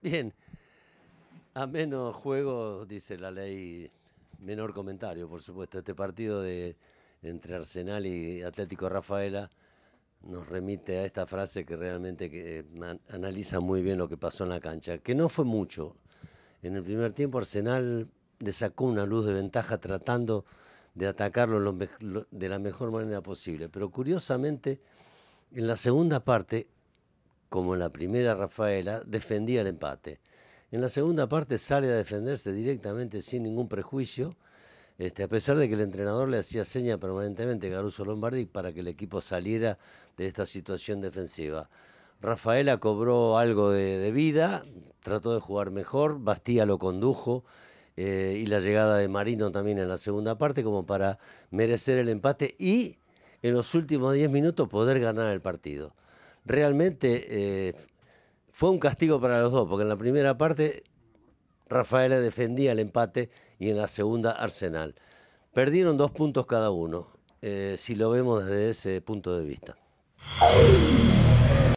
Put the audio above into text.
Bien. A menos juego, dice la ley, menor comentario, por supuesto. Este partido de, entre Arsenal y Atlético Rafaela nos remite a esta frase que realmente que, eh, analiza muy bien lo que pasó en la cancha, que no fue mucho. En el primer tiempo Arsenal le sacó una luz de ventaja tratando de atacarlo de la mejor manera posible, pero curiosamente en la segunda parte como en la primera Rafaela, defendía el empate. En la segunda parte sale a defenderse directamente sin ningún prejuicio, este, a pesar de que el entrenador le hacía seña permanentemente a Garuso Lombardi para que el equipo saliera de esta situación defensiva. Rafaela cobró algo de, vida, trató de jugar mejor, Bastía lo condujo eh, y la llegada de Marino también en la segunda parte como para merecer el empate y en los últimos 10 minutos poder ganar el partido realmente eh, fue un castigo para los dos, porque en la primera parte Rafaela defendía el empate y en la segunda Arsenal. Perdieron dos puntos cada uno, eh, si lo vemos desde ese punto de vista.